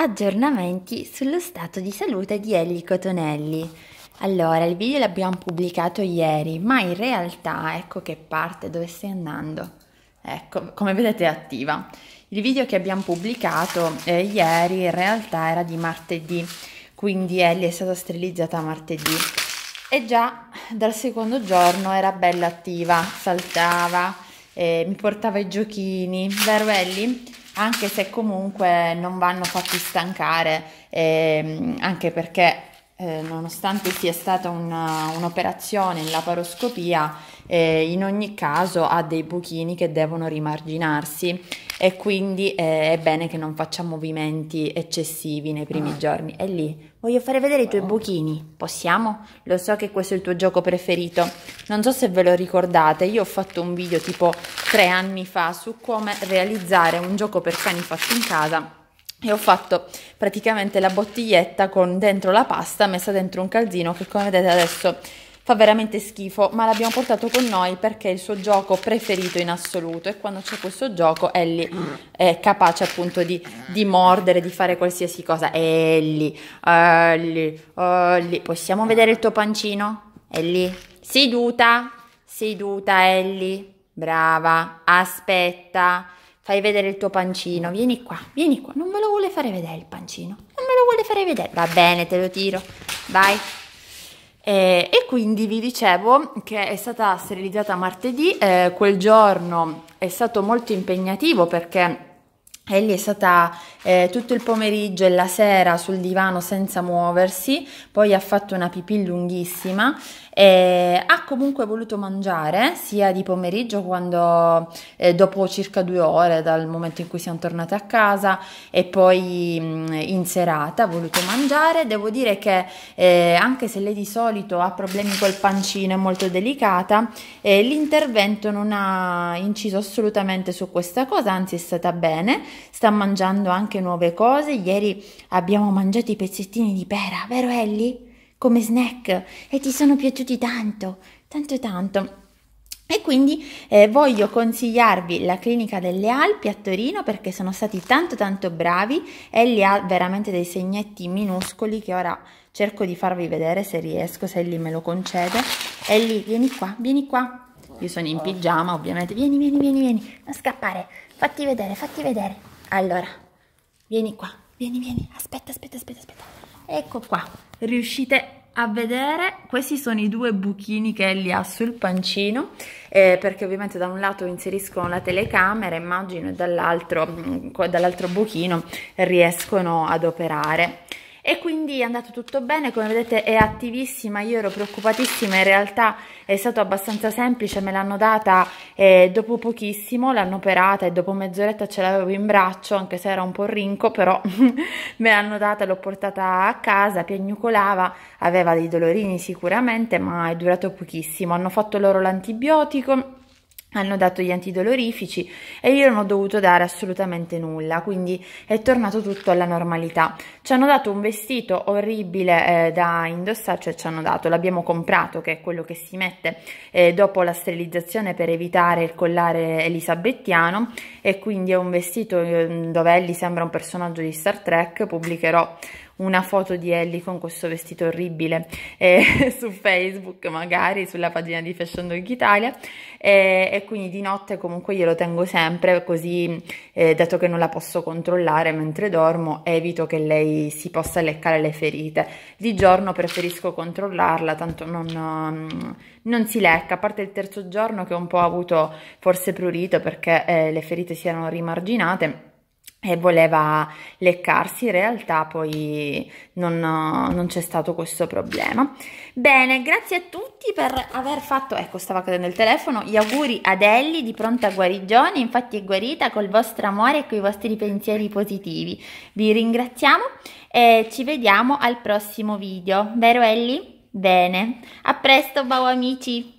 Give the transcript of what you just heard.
aggiornamenti sullo stato di salute di Ellie Cotonelli. Allora, il video l'abbiamo pubblicato ieri, ma in realtà ecco che parte, dove stai andando? Ecco, come vedete è attiva. Il video che abbiamo pubblicato eh, ieri in realtà era di martedì, quindi Ellie è stata sterilizzata martedì. E già dal secondo giorno era bella attiva, saltava, eh, mi portava i giochini, vero Ellie? anche se comunque non vanno fatti stancare, ehm, anche perché eh, nonostante sia stata una, un'operazione in laparoscopia, eh, in ogni caso ha dei buchini che devono rimarginarsi e quindi eh, è bene che non faccia movimenti eccessivi nei primi giorni. E lì voglio fare vedere i tuoi buchini, possiamo? Lo so che questo è il tuo gioco preferito. Non so se ve lo ricordate, io ho fatto un video tipo tre anni fa su come realizzare un gioco per cani fatto in casa e ho fatto praticamente la bottiglietta con dentro la pasta messa dentro un calzino che come vedete adesso fa veramente schifo ma l'abbiamo portato con noi perché è il suo gioco preferito in assoluto e quando c'è questo gioco Ellie è capace appunto di, di mordere, di fare qualsiasi cosa Ellie, Ellie, Ellie, possiamo vedere il tuo pancino? Ellie, seduta, seduta Ellie, brava, aspetta fai vedere il tuo pancino, vieni qua, vieni qua, non me lo vuole fare vedere il pancino, non me lo vuole fare vedere, va bene, te lo tiro, vai. E, eh, e quindi vi dicevo che è stata sterilizzata martedì, eh, quel giorno è stato molto impegnativo perché e è stata eh, tutto il pomeriggio e la sera sul divano senza muoversi, poi ha fatto una pipì lunghissima e ha comunque voluto mangiare sia di pomeriggio quando eh, dopo circa due ore dal momento in cui siamo tornate a casa e poi mh, mm, in serata ha voluto mangiare. Devo dire che eh, anche se lei di solito ha problemi col pancino, è molto delicata, eh, l'intervento non ha inciso assolutamente su questa cosa, anzi è stata bene sta mangiando anche nuove cose. Ieri abbiamo mangiato i pezzettini di pera, vero Ellie? Come snack e ti sono piaciuti tanto, tanto tanto. E quindi eh, voglio consigliarvi la clinica delle Alpi a Torino perché sono stati tanto tanto bravi Ellie ha veramente dei segnetti minuscoli che ora cerco di farvi vedere se riesco, se Ellie me lo concede. Ellie, vieni qua, vieni qua. Io sono in pigiama ovviamente, vieni, vieni, vieni, vieni, non scappare, fatti vedere, fatti vedere. Allora, vieni qua, vieni, vieni, aspetta, aspetta, aspetta, aspetta. Ecco qua, riuscite a vedere? Questi sono i due buchini che Ellie ha sul pancino, eh, perché ovviamente da un lato inseriscono la telecamera, immagino, e dall'altro mm, dall buchino riescono ad operare e quindi è andato tutto bene, come vedete è attivissima, io ero preoccupatissima, in realtà è stato abbastanza semplice, me l'hanno data eh, dopo pochissimo, l'hanno operata e dopo mezz'oretta ce l'avevo in braccio, anche se era un po' rinco, però me l'hanno data, l'ho portata a casa, piagnucolava, aveva dei dolorini sicuramente, ma è durato pochissimo, hanno fatto loro l'antibiotico, hanno dato gli antidolorifici e io non ho dovuto dare assolutamente nulla, quindi è tornato tutto alla normalità. Ci hanno dato un vestito orribile eh, da indossare, cioè ci hanno dato, l'abbiamo comprato, che è quello che si mette eh, dopo la sterilizzazione per evitare il collare elisabettiano e quindi è un vestito eh, dove Ellie sembra un personaggio di Star Trek, pubblicherò una foto di Ellie con questo vestito orribile eh, su Facebook magari, sulla pagina di Fashion Dog Italia eh, e quindi di notte comunque glielo tengo sempre così eh, dato che non la posso controllare mentre dormo evito che lei si possa leccare le ferite di giorno preferisco controllarla tanto non, mm, non si lecca a parte il terzo giorno che un po' ha avuto forse prurito perché eh, le ferite si erano rimarginate e voleva leccarsi, in realtà poi non, non c'è stato questo problema. Bene, grazie a tutti per aver fatto, ecco stava cadendo il telefono, gli auguri ad Ellie di pronta guarigione, infatti è guarita col vostro amore e con i vostri pensieri positivi. Vi ringraziamo e ci vediamo al prossimo video, vero Ellie? Bene, a presto, bau amici!